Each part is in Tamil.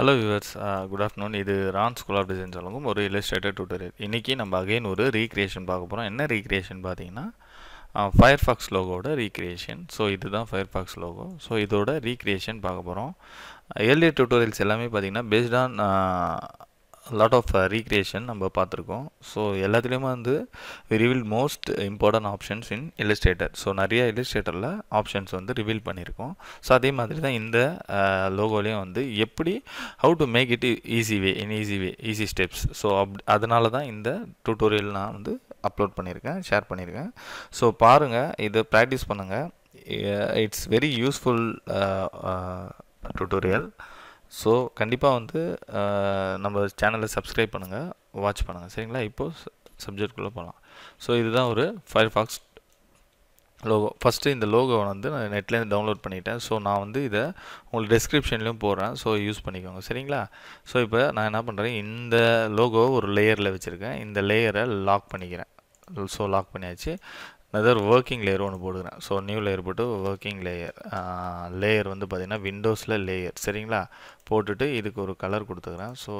ஹலோ யூவர்ஸ் குட் ஆஃப்டர்நூன் இது ரான் ஸ்கூல் ஆஃப் டிசைன்ஸ் வழங்கும் ஒரு இலஸ்ட்ரேட்டர் டூட்டோரியல் இன்றைக்கி நம்ம அகைன் ஒரு ரீக்ரியேஷன் பார்க்க போகிறோம் என்ன ரீக்ரியேஷன் பார்த்தீங்கன்னா ஃபயர் ஃபாக்ஸ் லோகோட ரீக்ரியேஷன் ஸோ இதுதான் ஃபயர் ஃபாக்ஸ் லோகோ ஸோ இதோட ரீக்ரியேஷன் பார்க்க போகிறோம் ஏர்லியர் டூட்டோரியல்ஸ் எல்லாமே பார்த்தீங்கன்னா based on lot of recreation நம்ம பார்த்துருக்கோம் ஸோ எல்லாத்துலேயுமே வந்து reveal most important options in illustrator so நிறைய இல்லஸ்ட்ரேட்டரில் ஆப்ஷன்ஸ் வந்து ரிவீல் பண்ணியிருக்கோம் ஸோ அதே மாதிரி தான் இந்த லோகோலையும் uh, வந்து எப்படி how to make it easy way in easy way easy steps so அப் அதனால தான் இந்த டூட்டோரியல் நான் வந்து அப்லோட் பண்ணியிருக்கேன் ஷேர் பண்ணியிருக்கேன் ஸோ பாருங்கள் இதை ப்ராக்டிஸ் பண்ணுங்கள் it's very useful tutorial so கண்டிப்பாக வந்து நம்ம சேனலை சப்ஸ்கிரைப் பண்ணுங்கள் வாட்ச் பண்ணுங்கள் சரிங்களா இப்போது சப்ஜெக்ட்குள்ளே போகலாம் ஸோ இதுதான் ஒரு ஃபயர் ஃபாக்ஸ் லோகோ ஃபஸ்ட்டு இந்த லோகோவை வந்து நான் நெட்லேருந்து டவுன்லோட் பண்ணிட்டேன் ஸோ நான் வந்து இதை உங்களுக்கு டிஸ்கிரிப்ஷன்லேயும் போடுறேன் ஸோ யூஸ் பண்ணிக்கோங்க சரிங்களா ஸோ இப்போ நான் என்ன பண்ணுறேன் இந்த லோகோவை ஒரு லேயரில் வச்சுருக்கேன் இந்த லேயரை லாக் பண்ணிக்கிறேன் ஸோ லாக் பண்ணியாச்சு வெதர் ஒர்க்கிங் லேயர் ஒன்று போடுறேன் ஸோ நியூ லேயர் போட்டு ஒர்க்கிங் லேயர் லேயர் வந்து பார்த்திங்கன்னா விண்டோஸில் லேயர் சரிங்களா போட்டுட்டு இதுக்கு ஒரு கலர் கொடுத்துக்கிறேன் ஸோ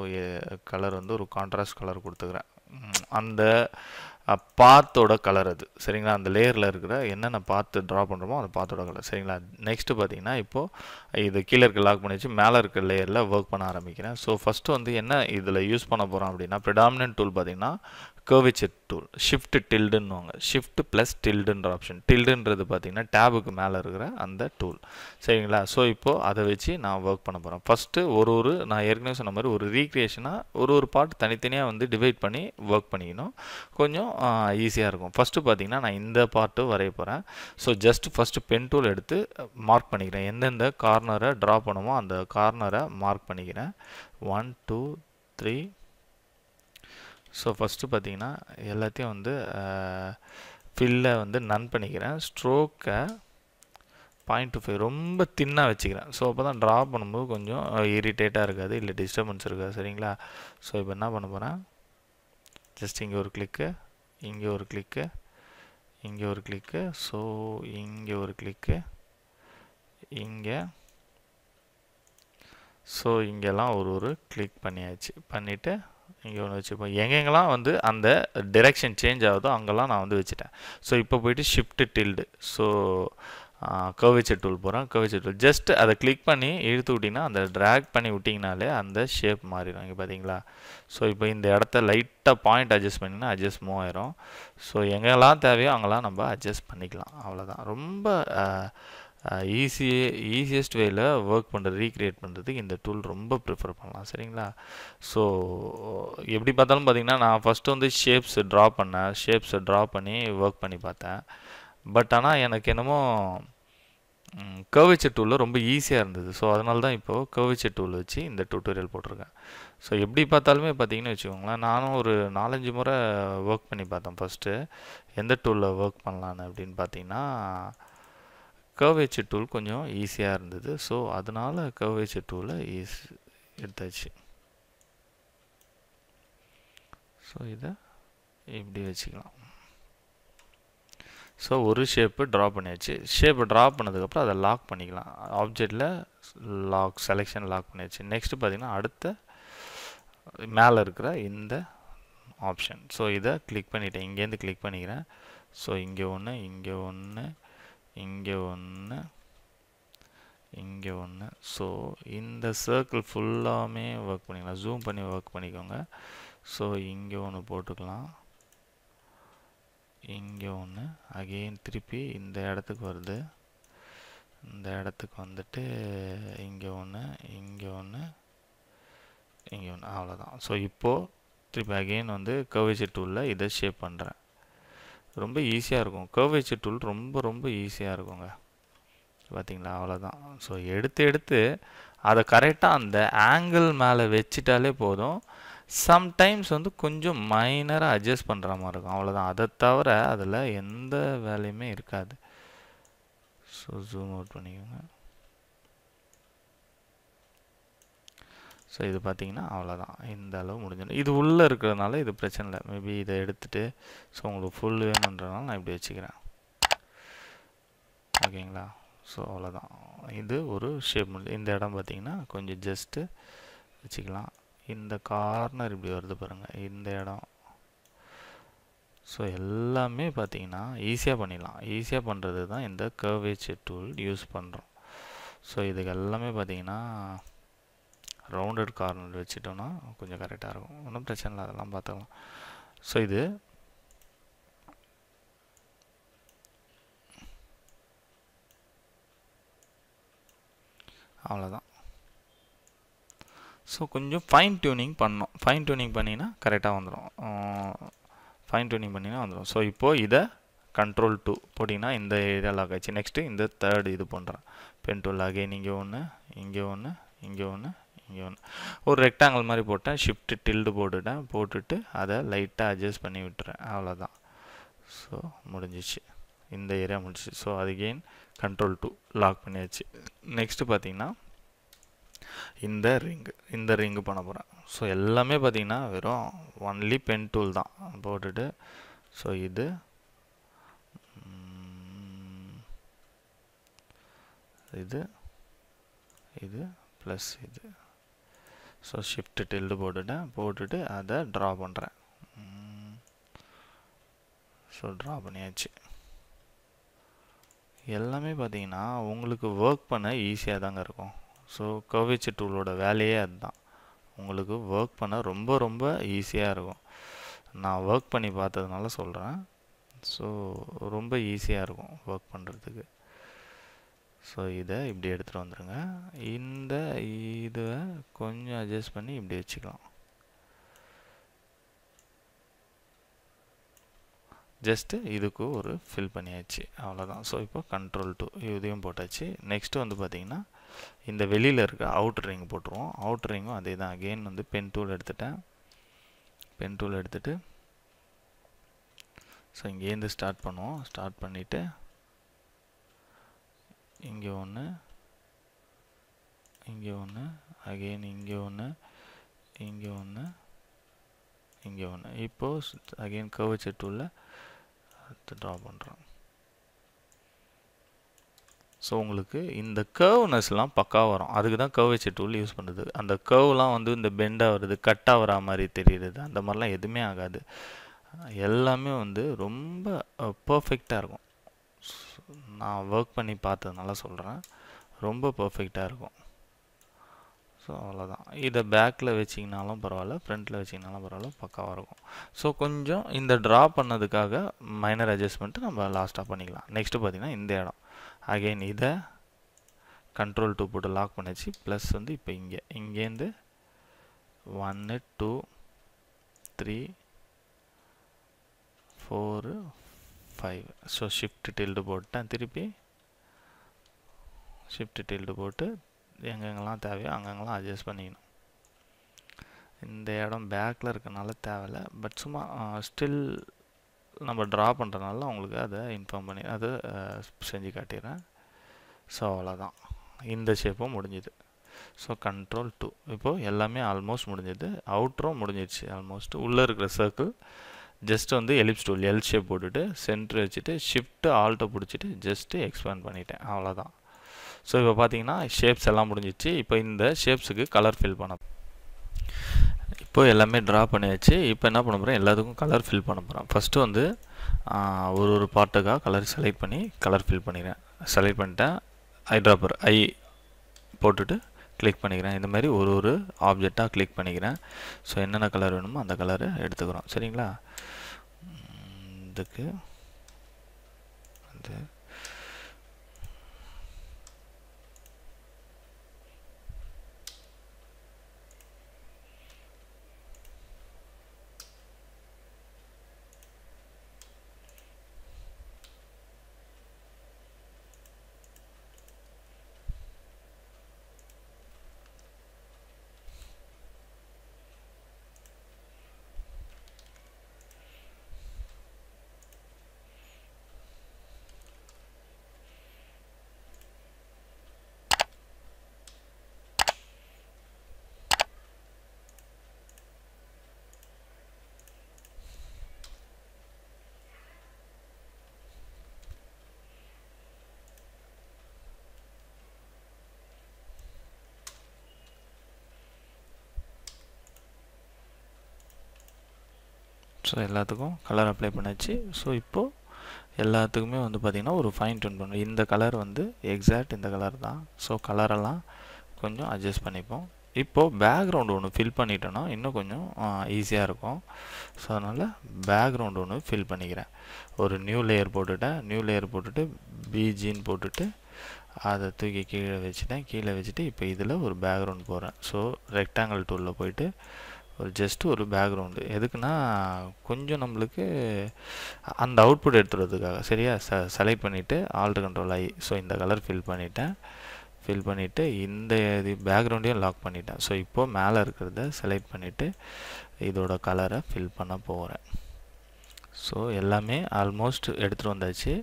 கலர் வந்து ஒரு கான்ட்ராஸ்ட் கலர் கொடுத்துக்கிறேன் அந்த பாத்தோட கலர் அது சரிங்களா அந்த லேயரில் இருக்கிற என்னென்ன பார்த்து ட்ரா பண்ணுறோமோ அந்த பாத்தோட கலர் சரிங்களா நெக்ஸ்ட்டு பார்த்தீங்கன்னா இப்போது இது கீழே இருக்க லாக் பண்ணி வச்சு மேலே இருக்க லேயரில் ஒர்க் பண்ண ஆரம்பிக்கிறேன் ஸோ ஃபஸ்ட்டு வந்து என்ன இதில் யூஸ் பண்ண போகிறோம் அப்படின்னா ப்ரிடாமினன்ட் டூல் பார்த்திங்கன்னா கர்விச்சர் டூல் ஷிஃப்ட் டில்டுன்னுவாங்க ஷிஃப்ட் ப்ளஸ் டில்டுன்ற ஆப்ஷன் டில்டுன்றது பார்த்திங்கன்னா டேபுக்கு மேலே இருக்கிற அந்த டூல் சரிங்களா ஸோ இப்போது அதை வச்சு நான் ஒர்க் பண்ண போகிறேன் ஃபஸ்ட்டு ஒரு ஒரு நான் ஏற்கனவே சொன்ன மாதிரி ஒரு ரீக்ரியேஷனாக ஒரு ஒரு பார்ட் தனித்தனியாக வந்து டிவைட் பண்ணி ஒர்க் பண்ணிக்கணும் கொஞ்சம் ஈஸியாக இருக்கும் ஃபஸ்ட்டு பார்த்திங்கன்னா நான் இந்த பார்ட்டு வரைய போகிறேன் so just first pen tool எடுத்து மார்க் பண்ணிக்கிறேன் எந்தெந்த கார் கார்னரை ட்ரா பண்ணுமோ அந்த கார்னரை மார்க் பண்ணிக்கிறேன் one two three so first பார்த்திங்கன்னா எல்லாத்தையும் வந்து ஃபில்லை வந்து நன் பண்ணிக்கிறேன் ஸ்ட்ரோக்கை பாயிண்ட் டூ ஃபைவ் ரொம்ப தின்னாக வச்சுக்கிறேன் ஸோ அப்போ தான் ட்ரா பண்ணும்போது கொஞ்சம் இரிட்டேட்டாக இருக்காது இல்லை டிஸ்டர்பன்ஸ் இருக்காது சரிங்களா ஸோ இப்போ என்ன பண்ண போகிறேன் ஜஸ்ட் இங்கே ஒரு கிளிக்கு இங்கே ஒரு கிளிக்கு இங்கே ஒரு கிளிக்கு ஸோ இங்கே ஒரு கிளிக்கு இங்கே ஸோ இங்கெல்லாம் ஒரு ஒரு கிளிக் பண்ணியாச்சு பண்ணிவிட்டு இங்கே ஒன்று வச்சுப்போம் எங்கெங்கெல்லாம் வந்து அந்த டிரெக்ஷன் சேஞ்ச் ஆகுதோ அங்கெல்லாம் நான் வந்து வச்சுட்டேன் ஸோ இப்போ போயிட்டு shift tilde so curvature tool போகிறோம் கவிச்சர் டூல் ஜஸ்ட் அதை கிளிக் பண்ணி இழுத்து விட்டிங்கன்னா அந்த ட்ராக் பண்ணி விட்டிங்கனாலே அந்த ஷேப் மாறிடும் இங்கே பார்த்தீங்களா ஸோ இப்போ இந்த இடத்த லைட்டாக பாயிண்ட் அட்ஜஸ்ட் பண்ணிங்கன்னா அட்ஜஸ்ட் மூவ் ஆயிரும் ஸோ எங்கெல்லாம் தேவையோ அங்கெல்லாம் நம்ம அட்ஜஸ்ட் பண்ணிக்கலாம் அவ்வளோதான் ரொம்ப ஈஸியே ஈஸியஸ்ட் வேயில் ஒர்க் பண்ணுறது ரீக்ரியேட் பண்ணுறதுக்கு இந்த டூல் ரொம்ப ப்ரிஃபர் பண்ணலாம் சரிங்களா ஸோ எப்படி பார்த்தாலும் பார்த்திங்கன்னா நான் ஃபஸ்ட்டு வந்து ஷேப்ஸ் ட்ரா பண்ணேன் ஷேப்ஸை ட்ரா பண்ணி ஒர்க் பண்ணி பார்த்தேன் பட் ஆனால் எனக்கு என்னமோ கவிச்ச டூலில் ரொம்ப ஈஸியாக இருந்தது ஸோ அதனால தான் இப்போது கவிச்ச டூல் வச்சு இந்த டூட்டோரியல் போட்டிருக்கேன் ஸோ எப்படி பார்த்தாலுமே பார்த்தீங்கன்னு வச்சுக்கோங்களேன் நானும் ஒரு நாலஞ்சு முறை ஒர்க் பண்ணி பார்த்தேன் ஃபஸ்ட்டு எந்த டூலில் ஒர்க் பண்ணலான்னு அப்படின்னு பார்த்தீங்கன்னா கர்வேச்சர் டூல் கொஞ்சம் ஈஸியாக இருந்தது ஸோ அதனால் கர்வேச்சர் டூலை ஈஸி எடுத்தாச்சு ஸோ இதை இப்படி வச்சுக்கலாம் ஸோ ஒரு ஷேப்பு ட்ரா பண்ணியாச்சு ஷேப்பை ட்ரா பண்ணதுக்கப்புறம் அதை லாக் பண்ணிக்கலாம் ஆப்ஜெக்டில் லாக் செலெக்ஷன் லாக் பண்ணியாச்சு நெக்ஸ்ட்டு பார்த்தீங்கன்னா அடுத்த மேலே இருக்கிற இந்த ஆப்ஷன் ஸோ இதை கிளிக் பண்ணிட்டேன் இங்கேருந்து கிளிக் பண்ணிக்கிறேன் ஸோ இங்கே ஒன்று இங்கே ஒன்று இங்கே ஒன்று இங்கே ஒன்று ஸோ இந்த சர்க்கிள் ஃபுல்லாமே ஒர்க் பண்ணிக்கலாம் ஜூம் பண்ணி ஒர்க் பண்ணிக்கோங்க ஸோ இங்கே ஒன்று போட்டுக்கலாம் இங்கே ஒன்று அகெயின் திருப்பி இந்த இடத்துக்கு வருது இந்த இடத்துக்கு வந்துட்டு இங்கே ஒன்று இங்கே ஒன்று இங்கே ஒன்று அவ்வளோதான் ஸோ இப்போது திருப்பி அகெயின் வந்து கவிச்சி டூலில் இதை ஷேப் பண்ணுறேன் ரொம்ப ஈஸியாக இருக்கும் கர்வேச்சு டூல் ரொம்ப ரொம்ப ஈஸியாக இருக்குங்க பார்த்தீங்களா அவ்வளோதான் ஸோ எடுத்து எடுத்து அதை கரெக்டாக அந்த ஆங்கிள் மேலே வச்சுட்டாலே போதும் சம்டைம்ஸ் வந்து கொஞ்சம் மைனராக அட்ஜஸ்ட் பண்ணுற மாதிரி இருக்கும் அவ்வளோதான் அதை தவிர அதில் எந்த வேலையுமே இருக்காது ஸோ ஜூம் அவுட் பண்ணிக்கோங்க ஸோ இது பார்த்தீங்கன்னா அவ்வளோதான் இந்த அளவு முடிஞ்சிடும் இது உள்ளே இருக்கிறதுனால இது பிரச்சனை இல்லை மேபி இதை எடுத்துகிட்டு ஸோ உங்களுக்கு ஃபுல் வேணுன்றனால நான் இப்படி வச்சுக்கிறேன் ஓகேங்களா ஸோ அவ்வளோதான் இது ஒரு ஷேப் முடிஞ்சு இந்த இடம் பார்த்திங்கன்னா கொஞ்சம் ஜஸ்ட்டு வச்சுக்கலாம் இந்த கார்னர் இப்படி வருது பாருங்கள் இந்த இடம் ஸோ எல்லாமே பார்த்தீங்கன்னா ஈஸியாக பண்ணிடலாம் ஈஸியாக பண்ணுறது தான் இந்த கர்வேச்சர் டூல் யூஸ் பண்ணுறோம் ஸோ இதுக்கு எல்லாமே பார்த்தீங்கன்னா ரவுண்டட் கார்னர் வச்சுட்டோம்னா கொஞ்சம் கரெக்டாக இருக்கும் ஒன்றும் பிரச்சனை இல்லை அதெல்லாம் பார்த்துக்கலாம் ஸோ இது அவ்வளோதான் ஸோ கொஞ்சம் ஃபைன் டியூனிங் பண்ணோம் ஃபைன் டியூனிங் பண்ணிங்கன்னா கரெக்டாக வந்துடும் ஃபைன் டியூனிங் பண்ணிங்கன்னா வந்துடும் ஸோ இப்போது இதை கண்ட்ரோல் டூ போட்டிங்கன்னா இந்த இதெல்லாம் ஆகாச்சு நெக்ஸ்ட்டு இந்த தேர்டு இது பண்ணுறேன் பென் டூல் அகைன் இங்கே ஒன்று இங்கே ஒன்று இங்கே ஒன்று ஒரு ரெக்டாங்கிள் மாதிரி போட்டேன் ஷிஃப்ட் டில்டு போட்டுட்டேன் போட்டுட்டு அதை லைட்டாக அட்ஜஸ்ட் பண்ணி விட்டுறேன் அவ்வளோதான் ஸோ முடிஞ்சிச்சு இந்த ஏரியா முடிச்சு ஸோ அது கெயின் கண்ட்ரோல் டூ லாக் பண்ணியாச்சு நெக்ஸ்ட்டு பார்த்தீங்கன்னா இந்த ரிங்கு இந்த ரிங்கு பண்ண போகிறேன் ஸோ எல்லாமே பார்த்திங்கன்னா வெறும் ஒன்லி பென் டூல் தான் போட்டுட்டு ஸோ இது இது இது ப்ளஸ் இது ஸோ ஷிஃப்ட் டில்டு போட்டுட்டேன் போட்டுட்டு அதை ட்ரா பண்ணுறேன் ஸோ ட்ரா பண்ணியாச்சு எல்லாமே பார்த்தீங்கன்னா உங்களுக்கு ஒர்க் பண்ண ஈஸியாக தாங்க இருக்கும் ஸோ கவிச்சு டூலோட வேலையே அதுதான் உங்களுக்கு ஒர்க் பண்ண ரொம்ப ரொம்ப ஈஸியாக இருக்கும் நான் ஒர்க் பண்ணி பார்த்ததுனால சொல்கிறேன் ஸோ ரொம்ப ஈஸியாக இருக்கும் ஒர்க் பண்ணுறதுக்கு ஸோ இதை இப்படி எடுத்துகிட்டு வந்துடுங்க இந்த இதை கொஞ்சம் அட்ஜஸ்ட் பண்ணி இப்படி வச்சுக்கலாம் ஜஸ்ட்டு இதுக்கு ஒரு ஃபில் பண்ணியாச்சு அவ்வளோதான் ஸோ இப்போ கண்ட்ரோல் டூ இதையும் போட்டாச்சு நெக்ஸ்ட்டு வந்து பார்த்திங்கன்னா இந்த வெளியில் இருக்க அவுட் ரிங் போட்டுருவோம் அவுட் ரிங்கும் அதே தான் அகெயின் வந்து பென் டூல் எடுத்துட்டேன் பென் டூல் எடுத்துகிட்டு ஸோ இங்கேருந்து ஸ்டார்ட் பண்ணுவோம் ஸ்டார்ட் பண்ணிவிட்டு இங்கே ஒன்று இங்கே ஒன்று அகெயின் இங்கே ஒன்று இங்கே ஒன்று இங்கே ஒன்று இப்போது அகெயின் கவச்சர் டூவில் அடுத்து ட்ரா பண்ணுறோம் ஸோ உங்களுக்கு இந்த கர்வ்னஸ்லாம் பக்கா வரும் அதுக்கு தான் வச்சு டூல் யூஸ் பண்ணுறது அந்த கர்வ்லாம் வந்து இந்த பெண்டாக வருது கட்டாக வரா மாதிரி தெரியுது அந்த மாதிரிலாம் எதுவுமே ஆகாது எல்லாமே வந்து ரொம்ப பர்ஃபெக்டாக இருக்கும் நான் ஒர்க் பண்ணி பார்த்ததுனால சொல்கிறேன் ரொம்ப பர்ஃபெக்டாக இருக்கும் ஸோ அவ்வளோதான் இதை பேக்கில் வச்சிங்கனாலும் பரவாயில்ல ஃப்ரண்ட்டில் வச்சிங்கனாலும் பரவாயில்ல பக்காவாக இருக்கும் ஸோ கொஞ்சம் இந்த ட்ரா பண்ணதுக்காக மைனர் அட்ஜஸ்ட்மெண்ட்டு நம்ம லாஸ்ட்டாக பண்ணிக்கலாம் நெக்ஸ்ட்டு பார்த்திங்கன்னா இந்த இடம் அகெயின் இதை கண்ட்ரோல் டூ போட்டு லாக் பண்ணிச்சு ப்ளஸ் வந்து இப்போ இங்கே இங்கேருந்து ஒன்று two three four five so shift tilde போட்டேன் திருப்பி ஷிஃப்ட் டில்டு போட்டு எங்கெங்கெல்லாம் தேவையோ அங்கங்கெல்லாம் அட்ஜஸ்ட் பண்ணிக்கணும் இந்த இடம் பேக்கில் இருக்கனால தேவையில்ல பட் சும்மா ஸ்டில் நம்ம ட்ரா பண்ணுறதுனால உங்களுக்கு அதை இன்ஃபார்ம் பண்ணி அதை செஞ்சு காட்டிடுறேன் ஸோ அவ்வளோதான் இந்த ஷேப்பும் முடிஞ்சுது ஸோ கண்ட்ரோல் டூ இப்போது எல்லாமே ஆல்மோஸ்ட் முடிஞ்சது அவுட்ரும் முடிஞ்சிடுச்சு ஆல்மோஸ்ட் உள்ளே இருக்கிற சர்க்கிள் ஜஸ்ட் வந்து எலிப்ஸ் டூல் எல் ஷேப் போட்டுட்டு சென்ட்ரு வச்சுட்டு ஷிஃப்ட்டு ஆல்ட்டை பிடிச்சிட்டு ஜஸ்ட்டு எக்ஸ்பேண்ட் பண்ணிட்டேன் அவ்வளோதான் ஸோ இப்போ பார்த்தீங்கன்னா ஷேப்ஸ் எல்லாம் முடிஞ்சிச்சு இப்போ இந்த ஷேப்ஸுக்கு கலர் ஃபில் பண்ண இப்போ எல்லாமே ட்ரா பண்ணியாச்சு இப்போ என்ன பண்ண போகிறேன் எல்லாத்துக்கும் கலர் ஃபில் பண்ண போகிறேன் ஃபஸ்ட்டு வந்து ஒரு ஒரு பாட்டுக்காக கலர் செலக்ட் பண்ணி கலர் ஃபில் பண்ணிடுறேன் செலக்ட் பண்ணிட்டேன் ஐ ட்ராப்பர் ஐ போட்டுட்டு கிளிக் பண்ணிக்கிறேன் இந்த மாதிரி ஒரு ஒரு ஆப்ஜெக்டாக கிளிக் பண்ணிக்கிறேன் ஸோ என்னென்ன கலர் வேணுமோ அந்த கலரு எடுத்துக்கிறோம் சரிங்களா இதுக்கு அது ஸோ எல்லாத்துக்கும் கலர் அப்ளை பண்ணாச்சு ஸோ இப்போது எல்லாத்துக்குமே வந்து பார்த்திங்கன்னா ஒரு ஃபைன் டியூன் பண்ணும் இந்த கலர் வந்து எக்ஸாக்ட் இந்த கலர் தான் ஸோ கலரெல்லாம் கொஞ்சம் அட்ஜஸ்ட் பண்ணிப்போம் இப்போது பேக்ரவுண்டு ஒன்று ஃபில் பண்ணிட்டோன்னா இன்னும் கொஞ்சம் ஈஸியாக இருக்கும் ஸோ அதனால் பேக்ரவுண்டு ஒன்று ஃபில் பண்ணிக்கிறேன் ஒரு நியூ லேயர் போட்டுவிட்டேன் நியூ லேயர் போட்டுவிட்டு பிஜின்னு போட்டுட்டு அதை தூக்கி கீழே வச்சுட்டேன் கீழே வச்சுட்டு இப்போ இதில் ஒரு பேக்ரவுண்ட் போகிறேன் ஸோ ரெக்டாங்கிள் டூலில் போயிட்டு ஒரு ஜஸ்ட்டு ஒரு பேக்ரவுண்டு எதுக்குன்னா கொஞ்சம் நம்மளுக்கு அந்த அவுட்புட் எடுத்துடுறதுக்காக சரியா ச செலக்ட் பண்ணிவிட்டு ஆல்ட் கண்ட்ரோல் ஆகி ஸோ இந்த கலர் ஃபில் பண்ணிட்டேன் ஃபில் பண்ணிவிட்டு இந்த இது பேக்ரவுண்டையும் லாக் பண்ணிட்டேன் ஸோ இப்போது மேலே இருக்கிறத செலக்ட் பண்ணிவிட்டு இதோட கலரை ஃபில் பண்ண போகிறேன் ஸோ எல்லாமே ஆல்மோஸ்ட் எடுத்துகிட்டு வந்தாச்சு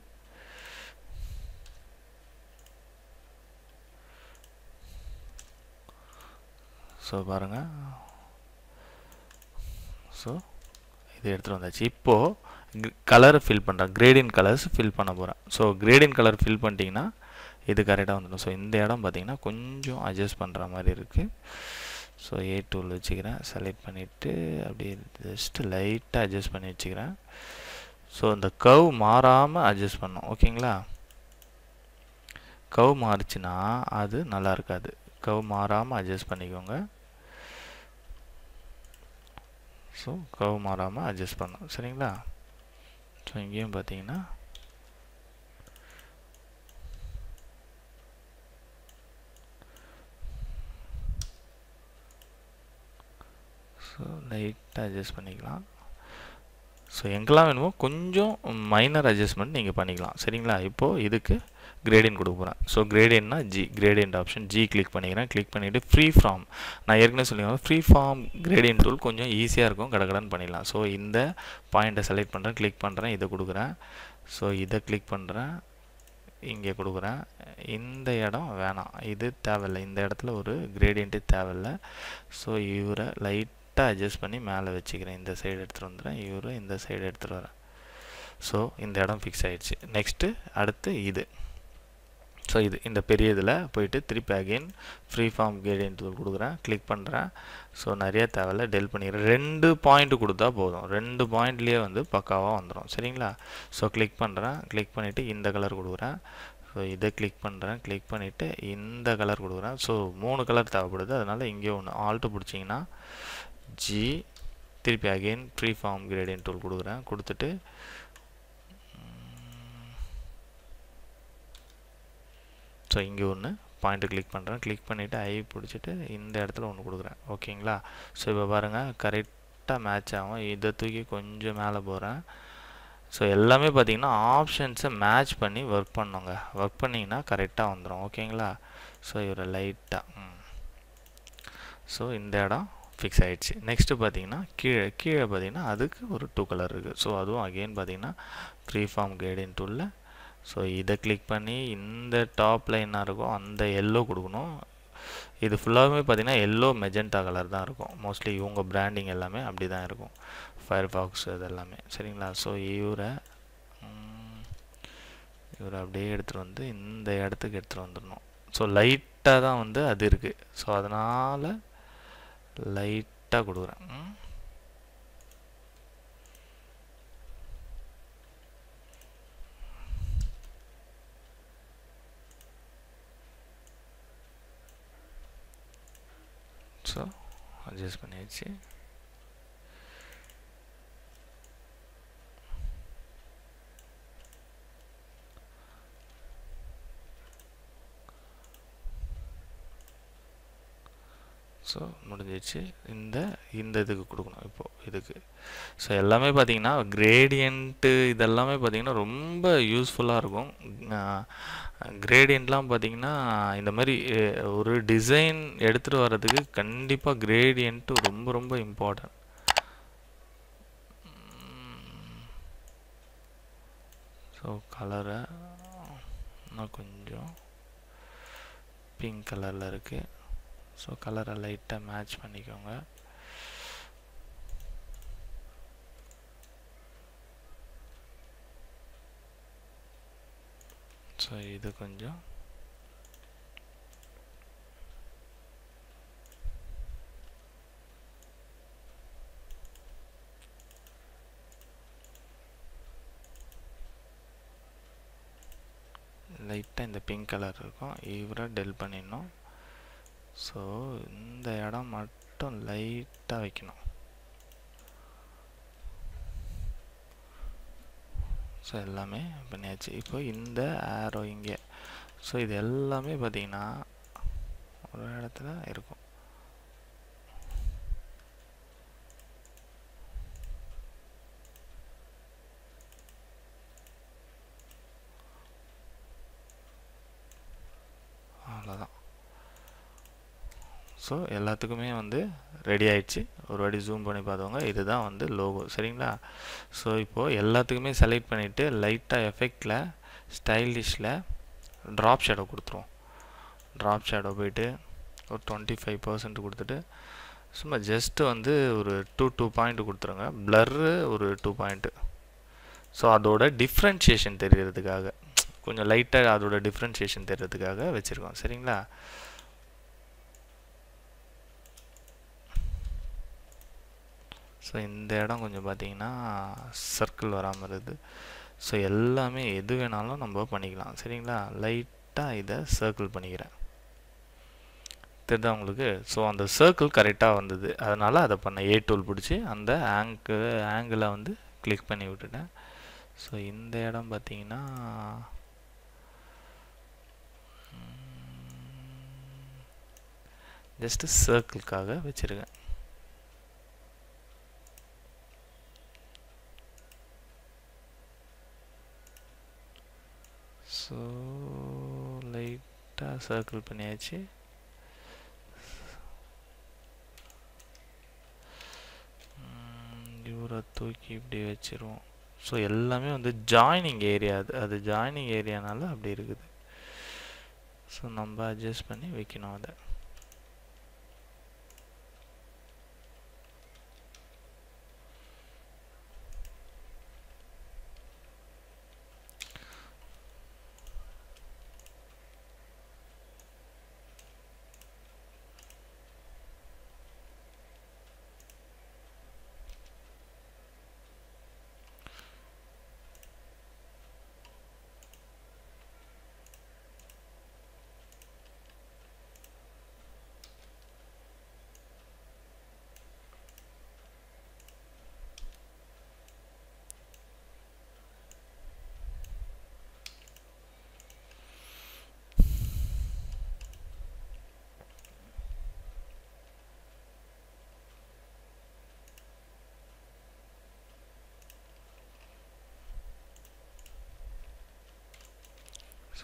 ஸோ பாருங்கள் ஸோ இது எடுத்துகிட்டு வந்தாச்சு இப்போது கலரை ஃபில் பண்ணுறேன் கிரேடியன் கலர்ஸ் ஃபில் பண்ண போகிறேன் ஸோ கிரேடியன் கலர் ஃபில் பண்ணிட்டீங்கன்னா இது கரெக்டாக வந்துடும் ஸோ இந்த இடம் பார்த்தீங்கன்னா கொஞ்சம் அட்ஜஸ்ட் பண்ணுற மாதிரி இருக்குது ஸோ ஏ டூல் வச்சுக்கிறேன் செலக்ட் பண்ணிவிட்டு அப்படியே ஜஸ்ட்டு லைட்டாக அட்ஜஸ்ட் பண்ணி வச்சுக்கிறேன் ஸோ இந்த கவ் மாறாமல் அட்ஜஸ்ட் பண்ணோம் ஓகேங்களா கவ் மாறிச்சுன்னா அது நல்லா இருக்காது கவ் மாறாமல் அட்ஜஸ்ட் பண்ணிக்கோங்க ஸோ கவ் மாறாமல் அட்ஜஸ்ட் பண்ணும் சரிங்களா ஸோ இங்கேயும் பார்த்தீங்கன்னா ஸோ லைட்டாக அட்ஜஸ்ட் பண்ணிக்கலாம் ஸோ எங்கெல்லாம் வேணுமோ கொஞ்சம் மைனர் அட்ஜஸ்ட்மெண்ட் நீங்கள் பண்ணிக்கலாம் சரிங்களா இப்போது இதுக்கு கிரேடியன் கொடுக்க போகிறேன் ஸோ கிரேடியன்னா G gradient option G click பண்ணிக்கிறேன் கிளிக் பண்ணிவிட்டு ஃப்ரீ ஃபார்ம் நான் ஏற்கனவே சொல்லியிருக்கேன் ஃப்ரீ ஃபார்ம் கிரேடியன் டூல் கொஞ்சம் ஈஸியாக இருக்கும் கடகடன் பண்ணிடலாம் ஸோ இந்த பாயிண்ட்டை செலக்ட் பண்ணுறேன் கிளிக் பண்ணுறேன் இதை கொடுக்குறேன் ஸோ இதை கிளிக் பண்ணுறேன் இங்கே கொடுக்குறேன் இந்த இடம் வேணாம் இது தேவையில்லை இந்த இடத்துல ஒரு கிரேடியண்ட்டு தேவையில்லை ஸோ இவரை லைட்டாக அட்ஜஸ்ட் பண்ணி மேலே வச்சுக்கிறேன் இந்த சைடு எடுத்துகிட்டு வந்துடுறேன் இவரை இந்த சைடு எடுத்துகிட்டு வரேன் ஸோ இந்த இடம் ஃபிக்ஸ் ஆகிடுச்சு நெக்ஸ்ட்டு அடுத்து இது ஸோ இது இந்த பெரிய இதில் போயிட்டு திருப்பி அகெயின் ஃப்ரீ ஃபார்ம் கேடியன் கொடுக்குறேன் கிளிக் பண்ணுறேன் ஸோ நிறைய தேவையில்ல டெல் பண்ணிக்கிறேன் ரெண்டு பாயிண்ட் கொடுத்தா போதும் ரெண்டு பாயிண்ட்லேயே வந்து பக்காவாக வந்துடும் சரிங்களா ஸோ கிளிக் பண்ணுறேன் கிளிக் பண்ணிவிட்டு இந்த கலர் கொடுக்குறேன் ஸோ இதை கிளிக் பண்ணுறேன் கிளிக் பண்ணிவிட்டு இந்த கலர் கொடுக்குறேன் ஸோ மூணு கலர் தேவைப்படுது அதனால் இங்கே ஒன்று ஆல்ட்டு பிடிச்சிங்கன்னா ஜி திருப்பி again free form gradient tool கொடுக்குறேன் கொடுத்துட்டு ஸோ இங்கே ஒன்று பாயிண்ட்டு கிளிக் பண்ணுறேன் கிளிக் பண்ணிவிட்டு ஐ பிடிச்சிட்டு இந்த இடத்துல ஒன்று கொடுக்குறேன் ஓகேங்களா ஸோ இப்போ பாருங்கள் கரெக்டாக மேட்ச் ஆகும் இதை தூக்கி கொஞ்சம் மேலே போகிறேன் ஸோ எல்லாமே பார்த்திங்கன்னா ஆப்ஷன்ஸை மேட்ச் பண்ணி ஒர்க் பண்ணுங்க ஒர்க் பண்ணிங்கன்னா கரெக்டாக வந்துடும் ஓகேங்களா ஸோ இவர் லைட்டாக ஸோ இந்த இடம் ஃபிக்ஸ் ஆகிடுச்சு நெக்ஸ்ட்டு பார்த்தீங்கன்னா கீழே கீழே பார்த்தீங்கன்னா அதுக்கு ஒரு டூ கலர் இருக்குது ஸோ அதுவும் அகெயின் பார்த்தீங்கன்னா ஃப்ரீ ஃபார்ம் கைடின் டூலில் ஸோ இதை கிளிக் பண்ணி இந்த டாப் லைனாக இருக்கும் அந்த எல்லோ கொடுக்கணும் இது ஃபுல்லாகவே பார்த்திங்கன்னா எல்லோ மெஜெண்டா கலர் தான் இருக்கும் மோஸ்ட்லி இவங்க பிராண்டிங் எல்லாமே அப்படிதான் இருக்கும் ஃபயர் ஃபாக்ஸ் இது எல்லாமே சரிங்களா ஸோ இவரை இவரை அப்படியே எடுத்துகிட்டு வந்து இந்த இடத்துக்கு எடுத்துகிட்டு வந்துடணும் ஸோ லைட்டாக தான் வந்து அது இருக்குது ஸோ அதனால் லைட்டாக கொடுக்குறேன் so I'll just manage it so முடிஞ்சிச்சு இந்த இந்த இதுக்கு கொடுக்கணும் இப்போது இதுக்கு ஸோ எல்லாமே பார்த்திங்கன்னா கிரேடியண்ட்டு இதெல்லாமே பார்த்திங்கன்னா ரொம்ப யூஸ்ஃபுல்லாக இருக்கும் கிரேடியண்ட்லாம் பார்த்திங்கன்னா இந்த மாதிரி ஒரு டிசைன் எடுத்துகிட்டு வர்றதுக்கு கண்டிப்பாக கிரேடியண்ட்டு ரொம்ப ரொம்ப இம்பார்ட்டன்ட் ஸோ கலரை இன்னும் கொஞ்சம் பிங்க் கலரில் இருக்குது ஸோ கலரை லைட்டாக மேட்ச் பண்ணிக்கோங்க ஸோ இது கொஞ்சம் லைட்டாக இந்த பிங்க் கலர் இருக்கும் ஈவராக டெல் பண்ணிடணும் ஸோ இந்த இடம் மட்டும் லைட்டாக வைக்கணும் ஸோ எல்லாமே பண்ணியாச்சு இப்போ இந்த ஆரோ இங்கே ஸோ இது எல்லாமே பார்த்திங்கன்னா ஒரு இடத்துல இருக்கும் ஸோ எல்லாத்துக்குமே வந்து ரெடி ஆயிடுச்சு ஒரு வாட்டி ஜூம் பண்ணி பார்த்தவங்க இதுதான் வந்து லோகோ சரிங்களா ஸோ இப்போது எல்லாத்துக்குமே செலக்ட் பண்ணிவிட்டு லைட்டாக எஃபெக்டில் ஸ்டைலிஷில் ட்ராப் ஷேடோ கொடுத்துருவோம் ட்ராப் ஷேடோ போயிட்டு ஒரு டுவெண்ட்டி ஃபைவ் பர்சன்ட் கொடுத்துட்டு சும்மா ஜஸ்ட்டு வந்து ஒரு டூ டூ பாயிண்ட் கொடுத்துருங்க ப்ளர்ரு ஒரு டூ பாயிண்ட்டு ஸோ அதோட டிஃப்ரென்ஷியேஷன் தெரியறதுக்காக கொஞ்சம் லைட்டாக அதோட டிஃப்ரென்ஷியேஷன் தெரிகிறதுக்காக வச்சுருக்கோம் சரிங்களா ஸோ இந்த இடம் கொஞ்சம் பார்த்திங்கன்னா சர்க்கிள் வராமல் இருக்குது ஸோ எல்லாமே எது வேணாலும் நம்ம பண்ணிக்கலாம் சரிங்களா லைட்டாக இதை சர்க்கிள் பண்ணிக்கிறேன் தெரியுதா உங்களுக்கு ஸோ அந்த சர்க்கிள் கரெக்டாக வந்தது அதனால் அதை பண்ண ஏ டூல் பிடிச்சி அந்த ஆங்கு ஆங்கிளை வந்து கிளிக் பண்ணி விட்டுட்டேன் ஸோ இந்த இடம் பார்த்திங்கன்னா ஜஸ்ட்டு சர்க்கிள்காக வச்சுருக்கேன் ஸோ லைட்டாக சர்க்கிள் பண்ணியாச்சு இவரை தூக்கி இப்படி வச்சிருவோம் ஸோ எல்லாமே வந்து ஜாயினிங் ஏரியா அது அது ஜாயினிங் ஏரியானால அப்படி இருக்குது ஸோ நம்ம அட்ஜஸ்ட் பண்ணி வைக்கணும் அதை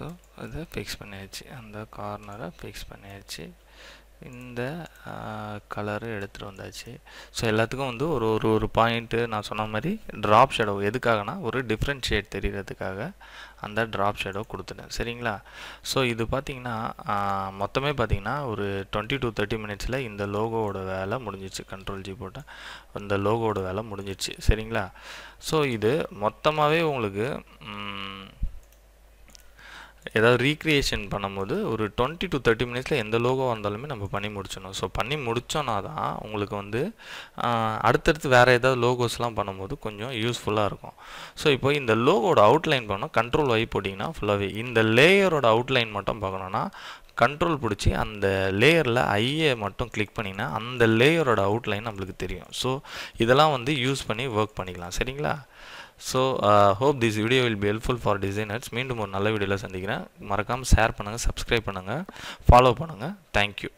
ஸோ அது ஃபிக்ஸ் பண்ணியாச்சு அந்த கார்னரை ஃபிக்ஸ் பண்ணியாச்சு இந்த கலரு எடுத்துகிட்டு வந்தாச்சு ஸோ எல்லாத்துக்கும் வந்து ஒரு ஒரு ஒரு பாயிண்ட்டு நான் சொன்ன மாதிரி ட்ராப் ஷேடோ எதுக்காகனா ஒரு டிஃப்ரெண்ட் ஷேட் தெரிகிறதுக்காக அந்த ட்ராப் ஷேடோ கொடுத்துட்டேன் சரிங்களா ஸோ இது பார்த்திங்கன்னா மொத்தமே பார்த்திங்கன்னா ஒரு டுவெண்ட்டி டூ தேர்ட்டி மினிட்ஸில் இந்த லோகோவோட வேலை முடிஞ்சிச்சு கண்ட்ரோல் ஜி போட்டேன் இந்த லோகோவோட வேலை முடிஞ்சிச்சு சரிங்களா ஸோ இது மொத்தமாகவே உங்களுக்கு ஏதாவது ரீக்ரியேஷன் பண்ணும்போது ஒரு டுவெண்ட்டி டு தேர்ட்டி மினிட்ஸில் எந்த லோகோ வந்தாலுமே நம்ம பண்ணி முடிச்சிடணும் ஸோ பண்ணி முடித்தோன்னா தான் உங்களுக்கு வந்து அடுத்தடுத்து வேறு ஏதாவது லோகோஸ்லாம் பண்ணும்போது கொஞ்சம் யூஸ்ஃபுல்லாக இருக்கும் ஸோ இப்போ இந்த லோகோட அவுட்லைன் பண்ணால் கண்ட்ரோல் வை போட்டிங்கன்னா ஃபுல்லாகவே இந்த லேயரோட அவுட்லைன் மட்டும் பார்க்கணுன்னா கண்ட்ரோல் பிடிச்சி அந்த லேயரில் ஐயை மட்டும் கிளிக் பண்ணிங்கன்னா அந்த லேயரோட அவுட்லைன் நம்மளுக்கு தெரியும் ஸோ இதெல்லாம் வந்து யூஸ் பண்ணி ஒர்க் பண்ணிக்கலாம் சரிங்களா so hope this video will be helpful for designers மீண்டும் ஒரு நல்ல வீடியோவில் சந்திக்கிறேன் மறக்காமல் ஷேர் பண்ணுங்கள் சப்ஸ்கிரைப் பண்ணுங்கள் ஃபாலோ பண்ணுங்கள் தேங்க்யூ